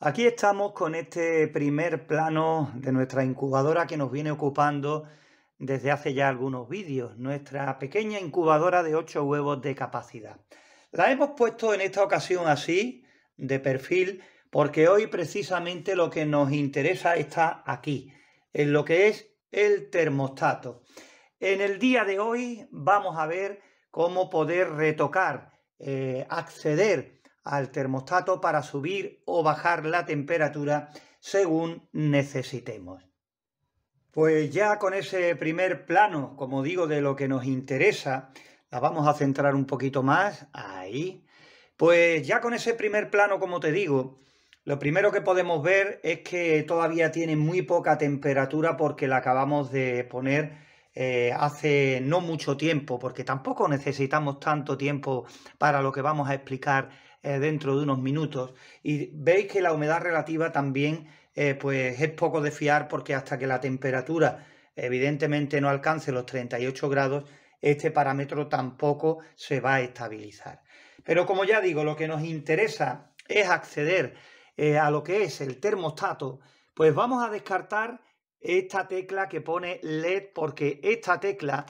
Aquí estamos con este primer plano de nuestra incubadora que nos viene ocupando desde hace ya algunos vídeos, nuestra pequeña incubadora de 8 huevos de capacidad. La hemos puesto en esta ocasión así, de perfil, porque hoy precisamente lo que nos interesa está aquí, en lo que es el termostato. En el día de hoy vamos a ver cómo poder retocar, eh, acceder al termostato para subir o bajar la temperatura según necesitemos. Pues ya con ese primer plano, como digo, de lo que nos interesa, la vamos a centrar un poquito más ahí. Pues ya con ese primer plano, como te digo, lo primero que podemos ver es que todavía tiene muy poca temperatura porque la acabamos de poner eh, hace no mucho tiempo, porque tampoco necesitamos tanto tiempo para lo que vamos a explicar eh, dentro de unos minutos. Y veis que la humedad relativa también eh, pues es poco de fiar porque hasta que la temperatura evidentemente no alcance los 38 grados, este parámetro tampoco se va a estabilizar. Pero como ya digo, lo que nos interesa es acceder eh, a lo que es el termostato, pues vamos a descartar esta tecla que pone LED porque esta tecla,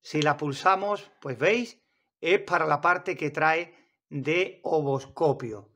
si la pulsamos, pues veis, es para la parte que trae de oboscopio,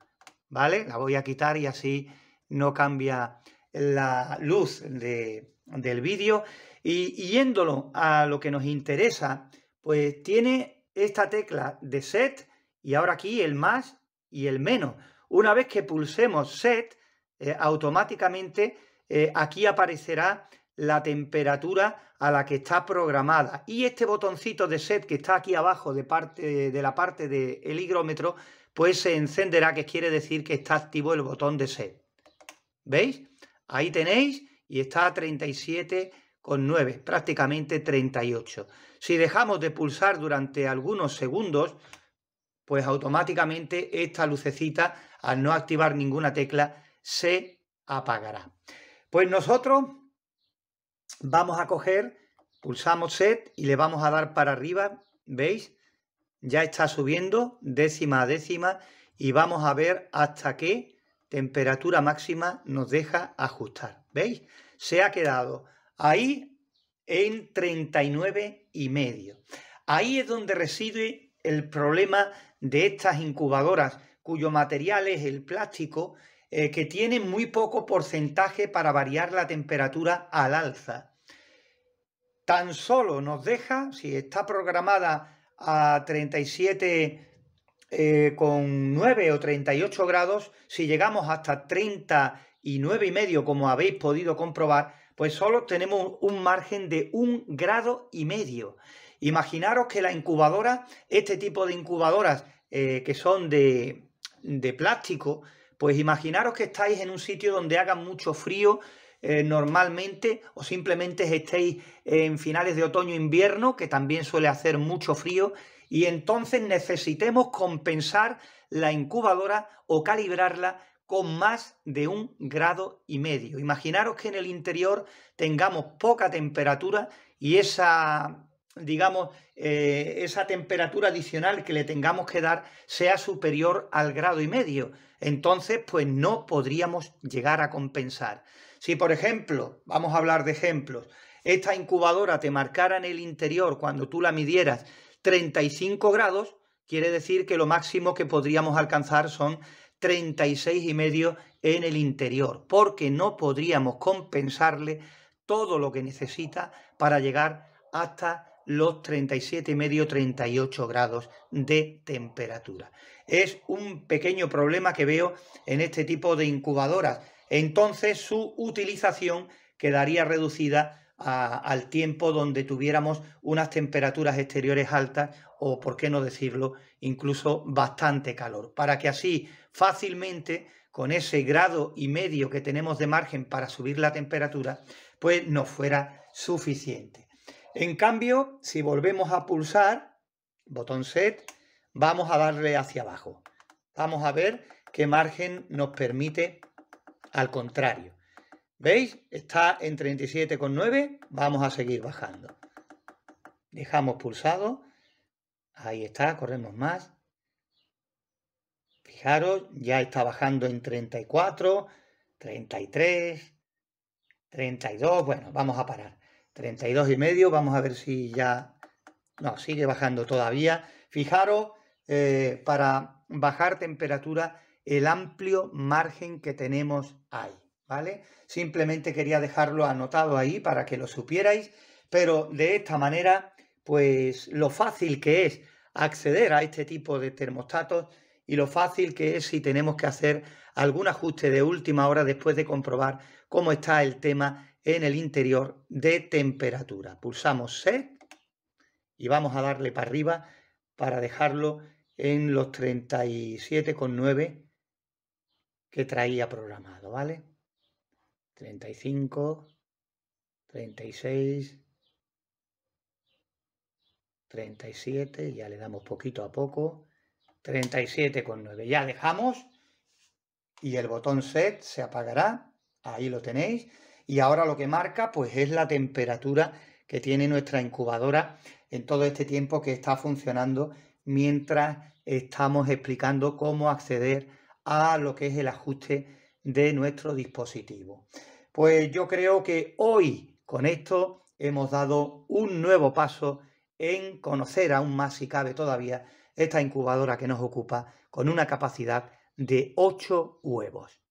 ¿vale? La voy a quitar y así no cambia la luz de, del vídeo. Y yéndolo a lo que nos interesa, pues tiene esta tecla de set y ahora aquí el más y el menos. Una vez que pulsemos set, eh, automáticamente eh, aquí aparecerá la temperatura a la que está programada. Y este botoncito de set que está aquí abajo de, parte, de la parte del el higrómetro, pues se encenderá, que quiere decir que está activo el botón de set. ¿Veis? Ahí tenéis y está a 37,9, prácticamente 38. Si dejamos de pulsar durante algunos segundos, pues automáticamente esta lucecita, al no activar ninguna tecla, se apagará. Pues nosotros vamos a coger, pulsamos set y le vamos a dar para arriba, ¿veis? Ya está subiendo décima a décima y vamos a ver hasta qué temperatura máxima nos deja ajustar, ¿veis? Se ha quedado ahí en 39 y medio. Ahí es donde reside el problema de estas incubadoras, cuyo material es el plástico eh, que tiene muy poco porcentaje para variar la temperatura al alza. Tan solo nos deja, si está programada a 37,9 eh, con 9 o 38 grados, si llegamos hasta 39,5 y medio, como habéis podido comprobar, pues solo tenemos un margen de un grado y medio. Imaginaros que la incubadora, este tipo de incubadoras eh, que son de plástico, pues imaginaros que estáis en un sitio donde haga mucho frío eh, normalmente o simplemente estéis en finales de otoño-invierno, que también suele hacer mucho frío, y entonces necesitemos compensar la incubadora o calibrarla con más de un grado y medio. Imaginaros que en el interior tengamos poca temperatura y esa digamos, eh, esa temperatura adicional que le tengamos que dar sea superior al grado y medio. Entonces, pues no podríamos llegar a compensar. Si, por ejemplo, vamos a hablar de ejemplos, esta incubadora te marcara en el interior cuando tú la midieras 35 grados, quiere decir que lo máximo que podríamos alcanzar son 36 y medio en el interior, porque no podríamos compensarle todo lo que necesita para llegar hasta los 37,5, 38 grados de temperatura. Es un pequeño problema que veo en este tipo de incubadoras. Entonces su utilización quedaría reducida al tiempo donde tuviéramos unas temperaturas exteriores altas o, por qué no decirlo, incluso bastante calor, para que así fácilmente, con ese grado y medio que tenemos de margen para subir la temperatura, pues no fuera suficiente. En cambio, si volvemos a pulsar, botón set, vamos a darle hacia abajo. Vamos a ver qué margen nos permite al contrario. ¿Veis? Está en 37,9. Vamos a seguir bajando. Dejamos pulsado. Ahí está, corremos más. Fijaros, ya está bajando en 34, 33, 32. Bueno, vamos a parar. 32 y medio. Vamos a ver si ya... No, sigue bajando todavía. Fijaros, eh, para bajar temperatura, el amplio margen que tenemos ahí, ¿vale? Simplemente quería dejarlo anotado ahí para que lo supierais, pero de esta manera, pues lo fácil que es acceder a este tipo de termostatos y lo fácil que es si tenemos que hacer algún ajuste de última hora después de comprobar cómo está el tema en el interior de temperatura. Pulsamos set y vamos a darle para arriba para dejarlo en los 37,9 que traía programado, ¿vale? 35, 36, 37, ya le damos poquito a poco, 37,9. Ya dejamos y el botón set se apagará. Ahí lo tenéis. Y ahora lo que marca pues es la temperatura que tiene nuestra incubadora en todo este tiempo que está funcionando mientras estamos explicando cómo acceder a lo que es el ajuste de nuestro dispositivo. Pues yo creo que hoy con esto hemos dado un nuevo paso en conocer aún más si cabe todavía esta incubadora que nos ocupa con una capacidad de 8 huevos.